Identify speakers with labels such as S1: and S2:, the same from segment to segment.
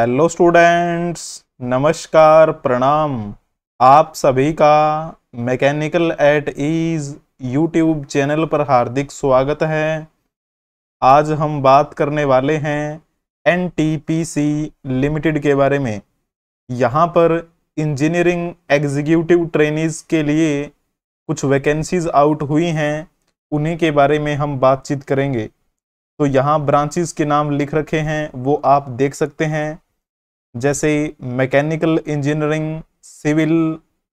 S1: Hello students नमस्कार प्रणाम आप सभी का mechanical at ease YouTube channel पर हार्दिक स्वागत है आज हम बात करने वाले हैं एन लिमिटेड के बारे में यहाँ पर इंजीनियरिंग एग्जीक्यूटिव ट्रेनिज के लिए कुछ वैकेंसीज आउट हुई हैं उन्हीं के बारे में हम बातचीत करेंगे तो यहाँ ब्रांचेस के नाम लिख रखे हैं वो आप देख सकते हैं जैसे mechanical engineering civil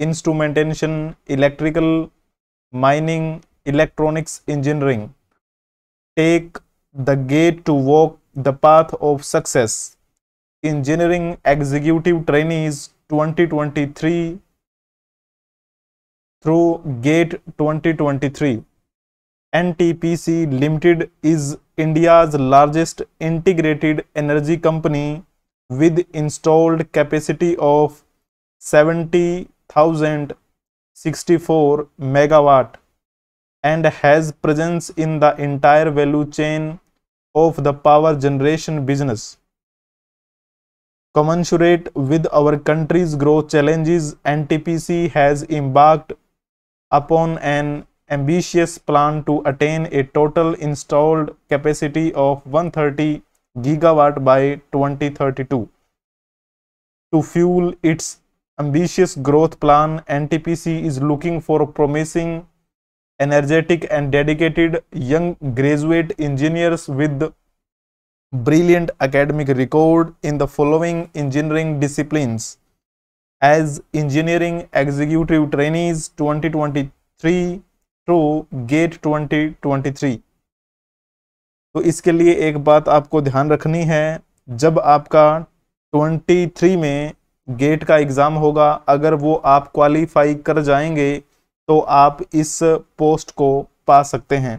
S1: instrumentation electrical mining electronics engineering take the gate to walk the path of success engineering executive trainees 2023 through gate 2023 ntpc limited is india's largest integrated energy company with installed capacity of 70,064 megawatt and has presence in the entire value chain of the power generation business. Commensurate with our country's growth challenges, NTPC has embarked upon an ambitious plan to attain a total installed capacity of 130 gigawatt by 2032. To fuel its ambitious growth plan, NTPC is looking for promising, energetic and dedicated young graduate engineers with brilliant academic record in the following engineering disciplines as engineering executive trainees 2023 through gate 2023 तो इसके लिए एक बात आपको ध्यान रखनी है जब आपका 23 में गेट का एग्ज़ाम होगा अगर वो आप क्वालिफाई कर जाएंगे तो आप इस पोस्ट को पा सकते हैं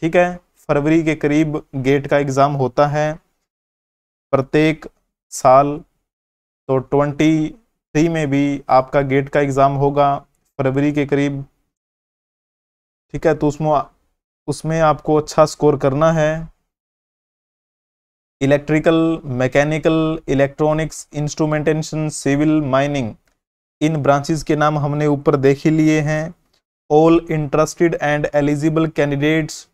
S1: ठीक है फरवरी के करीब गेट का एग्ज़ाम होता है प्रत्येक साल तो 23 में भी आपका गेट का एग्ज़ाम होगा फरवरी के करीब ठीक है तो उसमें उसमें आपको अच्छा स्कोर करना है electrical mechanical electronics instrumentation civil mining इन ब्रांचेस के नाम हमने ऊपर देख ही लिए हैं all interested and eligible candidates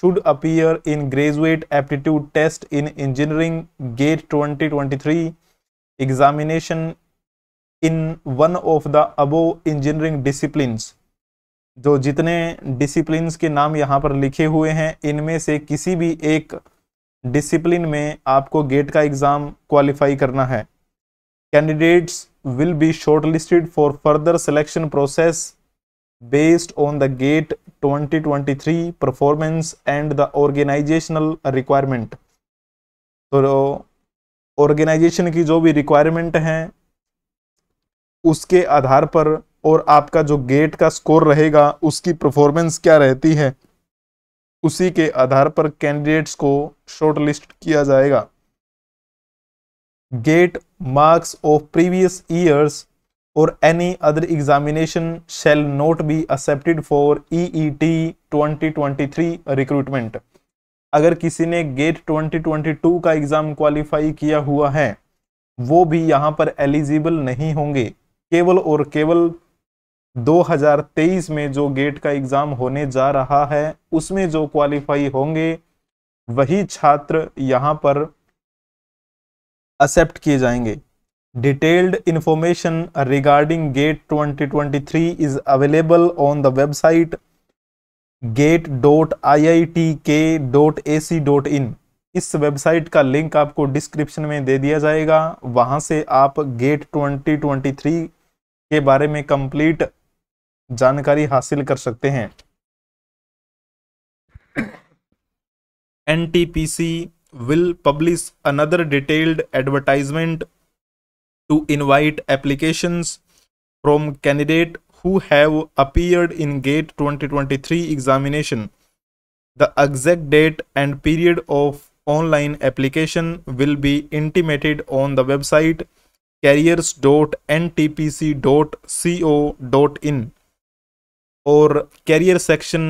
S1: should appear in graduate aptitude test in engineering gate 2023 examination in one of the above engineering discipline जो जितने डिसिप्लिन के नाम यहाँ पर लिखे हुए हैं इनमें से किसी भी एक डिसिप्लिन में आपको गेट का एग्ज़ाम क्वालिफाई करना है candidates will be shortlisted for further selection process based on the gate 2023 performance and the organizational requirement तो ऑर्गेनाइजेशन की जो भी रिक्वायरमेंट हैं उसके आधार पर और आपका जो गेट का स्कोर रहेगा उसकी परफॉर्मेंस क्या रहती है उसी के आधार पर कैंडिडेट्स को शॉर्टलिस्ट किया जाएगा gate marks of previous years और any other examination shall not be accepted for EET 2023 recruitment अगर किसी ने गेट 2022 का एग्ज़ाम क्वालिफाई किया हुआ है वो भी यहां पर एलिजिबल नहीं होंगे केवल और केवल 2023 में जो गेट का एग्ज़ाम होने जा रहा है उसमें जो क्वालिफाई होंगे वही छात्र यहाँ पर एक्सेप्ट किए जाएंगे detailed information regarding gate 2023 is available on the website gate dot I I T K dot A C dot in इस वेबसाइट का लिंक आपको डिस्क्रिप्शन में दे दिया जाएगा वहां से आप गेट 2023 के बारे में कंप्लीट जानकारी हासिल कर सकते हैं NTPC will publish another detailed advertisement to invite applications from candidate who have appeared in gate 2023 examination the exact date and period of online application will be intimated on the website careers dot N T P C dot C O dot in और career section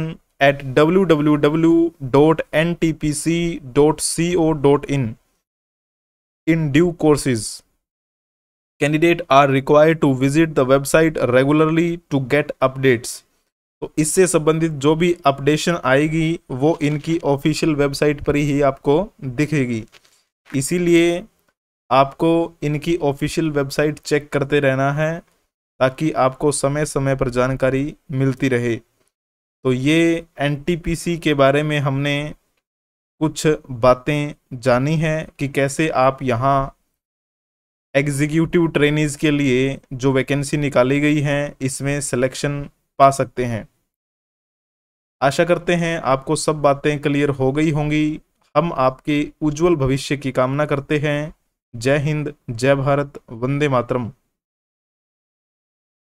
S1: at W W W dot N T P C dot C O dot in in due courses. Candidate are required to visit the website regularly to get updates तो इससे संबंधित जो भी updation आएगी वो इनकी official website पर ही आपको दिखेगी इसीलिए आपको इनकी ऑफिशियल वेबसाइट चेक करते रहना है ताकि आपको समय समय पर जानकारी मिलती रहे तो ये एन के बारे में हमने कुछ बातें जानी हैं कि कैसे आप यहाँ एग्जीक्यूटिव ट्रेनिज के लिए जो वैकेंसी निकाली गई हैं इसमें सिलेक्शन पा सकते हैं आशा करते हैं आपको सब बातें क्लियर हो गई होंगी हम आपके उज्जवल भविष्य की कामना करते हैं जय हिंद जय भारत वंदे मातरम